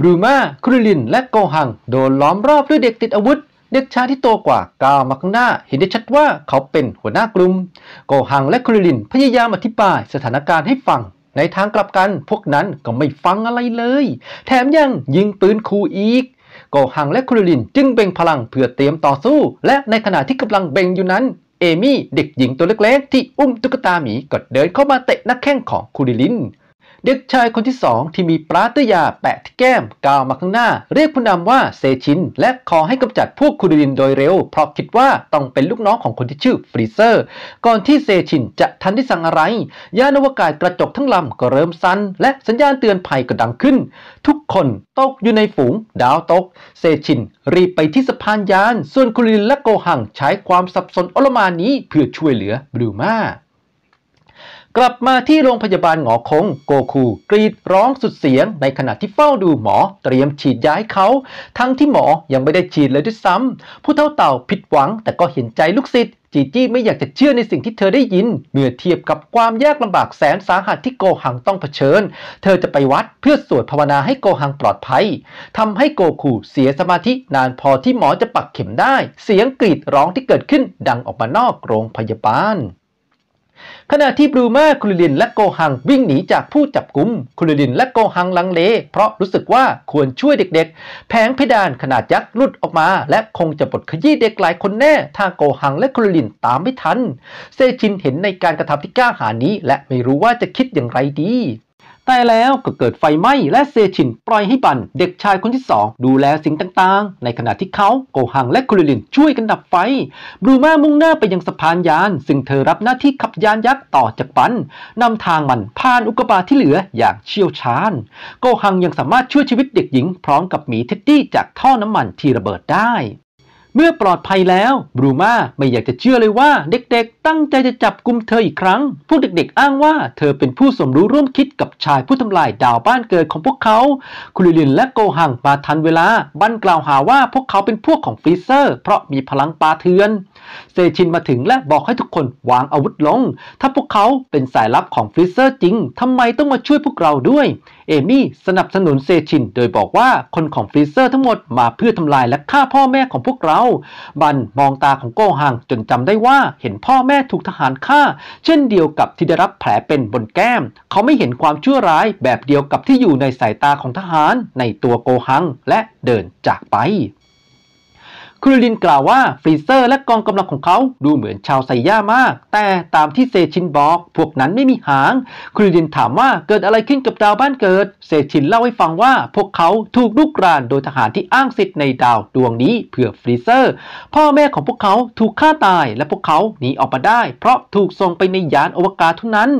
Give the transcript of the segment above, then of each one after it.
บรูมาคริลินและโกหังโดนล้อมรอบด้วยเด็กติดอาวุธ เด็กชายที่โตกว่าก้าวมาข้างหน้าเห็นได้ชัดว่าเขาเป็นหัวหน้ากลุ่ม โกหังและคริลินพยายามอธิบายสถานการณ์ให้ฟัง ในทางกลับกันพวกนั้นก็ไม่ฟังอะไรเลย แถมยังยิงปืนคูอีก โกหังและคริลินจึงเบ่งพลังเพื่อเตรียมต่อสู้ และในขณะที่กำลังเบ่งอยู่นั้น เอมี่เด็กหญิงตัวเล็กๆที่อุ้มตุ๊กตาหมีก็เดินเข้ามาเตะนักแข้งของคริลินเด็กชายคนที่สองที่มีปราตยาแปะที่แก้มกาวมาข้างหน้า เรียกผู้นาว่าเซชินและขอให้กำจัดพวกคุรินโดยเร็ว เพราะคิดว่าต้องเป็นลูกน้องของคนที่ชื่อฟรีเซอร์ ก่อนที่เซชินจะทันที่สั่งอะไร ยานอวกาศกระจกทั้งลำก็เริ่มสั่นและสัญญาณเตือนภัยก็ดังขึ้น ทุกคนตกอยู่ในฝูง ดาวตกเซชินรีบไปที่สะพานยาน ส่วนคุรินและโกหังใช้ความสับสนอลมานี้เพื่อช่วยเหลือบลูมากลับมาที่โรงพยาบาลหงอคง โกคูกรีดร้องสุดเสียงในขณะที่เฝ้าดูหมอเตรียมฉีดยาให้เขา ทั้งที่หมอยังไม่ได้ฉีดเลยด้วยซ้ำผู้เท่าเต่าผิดหวังแต่ก็เห็นใจลูกศิษย์จีจี้ไม่อยากจะเชื่อในสิ่งที่เธอได้ยิน เมื่อเทียบกับความยากลำบากแสนสาหัสที่โกหังต้องเผชิญ เธอจะไปวัดเพื่อสวดภาวนาให้โกหังปลอดภัยทำให้โกคูเสียสมาธินานพอที่หมอจะปักเข็มได้ เสียงกรีดร้องที่เกิดขึ้นดังออกมานอกโรงพยาบาลขณะที่บรูมาคุลลิน และโกหังวิ่งหนีจากผู้จับกุมคุลลินและโกหังลังเล เพราะรู้สึกว่าควรช่วยเด็ก ๆ แผงเพดานขนาดยักษ์ลุดออกมา และคงจะบดขยี้เด็กหลายคนแน่ถ้าโกหังและคุลลินตามไม่ทัน เซชินเห็นในการกระทำที่กล้าหาญนี้และไม่รู้ว่าจะคิดอย่างไรดีแต่แล้วก็เกิดไฟไหม้ และเซชินปล่อยให้บัน เด็กชายคนที่2ดูแลสิ่งต่างๆ ในขณะที่เขาโกหังและคุริลินช่วยกันดับไฟ บลูมามุ่งหน้าไปยังสะพานยาน ซึ่งเธอรับหน้าที่ขับยานยักษ์ต่อจากบันนำทางมันผ่านอุกกาบาตที่เหลืออย่างเชี่ยวชาญ โกหังยังสามารถช่วยชีวิตเด็กหญิงพร้อมกับหมีเท็ดดี้จากท่อน้ำมันที่ระเบิดได้เมื่อปลอดภัยแล้วบรูมาไม่อยากจะเชื่อเลยว่าเด็ก ๆตั้งใจจะจับกลุมเธออีกครั้ง พวกเด็กๆ อ้างว่าเธอเป็นผู้สมรู้ร่วมคิดกับชายผู้ทำลายดาวบ้านเกิดของพวกเขา คุริลินและโกหังมาทันเวลา บันกล่าวหาว่าพวกเขาเป็นพวกของฟรีเซอร์ เพราะมีพลังปาเทือน เซชินมาถึงและบอกให้ทุกคนวางอาวุธลง ถ้าพวกเขาเป็นสายลับของฟรีเซอร์จริงทำไมต้องมาช่วยพวกเราด้วยเอมี่สนับสนุนเซชินโดยบอกว่าคนของฟรีเซอร์ทั้งหมดมาเพื่อทำลายและฆ่าพ่อแม่ของพวกเราบันมองตาของโกหังจนจำได้ว่าเห็นพ่อแม่ถูกทหารฆ่า เช่นเดียวกับที่ได้รับแผลเป็นบนแก้ม เขาไม่เห็นความชั่วร้ายแบบเดียวกับที่อยู่ในสายตาของทหารในตัวโกหังและเดินจากไปคุรลินกล่าวว่าฟรีเซอร์และกองกำลังของเขาดูเหมือนชาวไซย่ามาก แต่ตามที่เซชินบอกพวกนั้นไม่มีหางคุรลินถามว่าเกิดอะไรขึ้นกับดาวบ้านเกิดเซชินเล่าให้ฟังว่าพวกเขาถูกลุกรานโดยทหารที่อ้างสิทธิ์ในดาวดวงนี้เพื่อฟรีเซอร์ พ่อแม่ของพวกเขาถูกฆ่าตายและพวกเขาหนีออกมาได้ เพราะถูกส่งไปในยานอวกาศเท่านั้น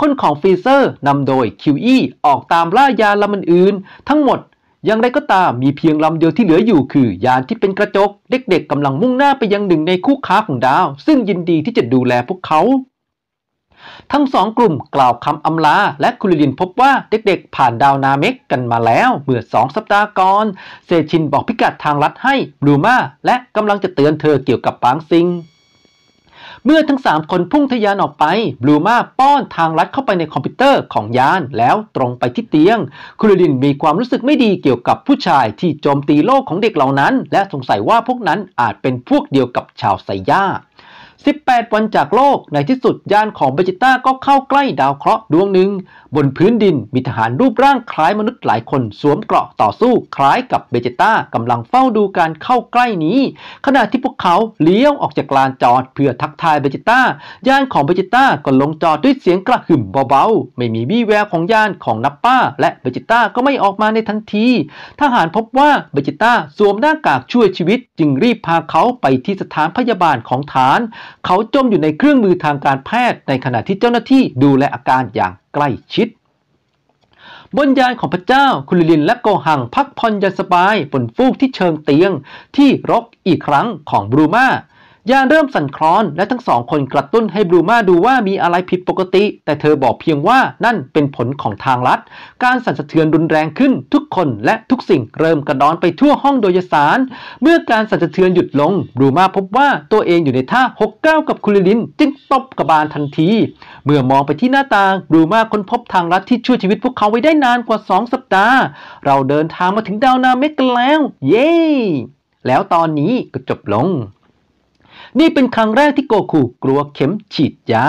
คนของฟรีเซอร์นำโดยคิวอี้ออกตามล่ายาละมันอื่น ทั้งหมดอย่างไรก็ตามมีเพียงลำเดียวที่เหลืออยู่คือยานที่เป็นกระจก เด็กๆกำลังมุ่งหน้าไปยังหนึ่งในคู่ค้าของดาว ซึ่งยินดีที่จะดูแลพวกเขา ทั้งสองกลุ่มกล่าวคำอำลา และคุริลินพบว่าเด็กๆ ผ่านดาวนาเมกกันมาแล้วเมื่อสองสัปดาห์ก่อนเซชินบอกพิกัดทางลัดให้บลูมาและกำลังจะเตือนเธอเกี่ยวกับปางซิงเมื่อทั้ง3คนพุ่งทะยานออกไป บลูมาป้อนทางลัดเข้าไปในคอมพิวเตอร์ของยานแล้วตรงไปที่เตียง คุรลินมีความรู้สึกไม่ดีเกี่ยวกับผู้ชายที่โจมตีโลกของเด็กเหล่านั้น และสงสัยว่าพวกนั้นอาจเป็นพวกเดียวกับชาวไซย่า 18 วันจากโลก ในที่สุดยานของเบจิต้าก็เข้าใกล้ดาวเคราะห์ดวงหนึ่งบนพื้นดินมีทหารรูปร่างคล้ายมนุษย์หลายคน สวมเกราะต่อสู้คล้ายกับเบจิต้า กำลังเฝ้าดูการเข้าใกล้นี้ ขณะที่พวกเขาเลี้ยวออกจากลานจอดเพื่อทักทายเบจิต้ายานของเบจิต้าก็ลงจอดด้วยเสียงกระหึ่มเบาๆ ไม่มีวี่แววของยานของนับป้า และเบจิต้า ก็ไม่ออกมาในทันทีทหารพบว่าเบจิต้าสวมหน้ากากช่วยชีวิต จึงรีบพาเขาไปที่สถานพยาบาลของฐาน เขาจมอยู่ในเครื่องมือทางการแพทย์ในขณะที่เจ้าหน้าที่ดูแลอาการอย่างใกล้ชิด บนยานของพระเจ้าคุณลินและโกหังพักผ่อนยาสบายบนฟูกที่เชิงเตียงที่รกอีกครั้งของบรูมายานเริ่มสั่นคลอนและทั้งสองคนกระตุ้นให้บลูมาดูว่ามีอะไรผิดปกติ แต่เธอบอกเพียงว่านั่นเป็นผลของทางลัดการสั่นสะเทือนรุนแรงขึ้น ทุกคนและทุกสิ่งเริ่มกระดอนไปทั่วห้องโดยสาร เมื่อการสั่นสะเทือนหยุดลงบลูมาพบว่าตัวเองอยู่ในท่าหกเก้ากับคุลิลิน จึงตบกระบาลทันที เมื่อมองไปที่หน้าต่างบลูมาค้นพบทางลัดที่ช่วยชีวิตพวกเขาไว้ได้นานกว่า 2 สัปดาห์ เราเดินทางมาถึงดาวนาเมกแล้ว เย้แล้วตอนนี้ก็จบลงนี่เป็นครั้งแรกที่โกคุกลัวเข็มฉีดยา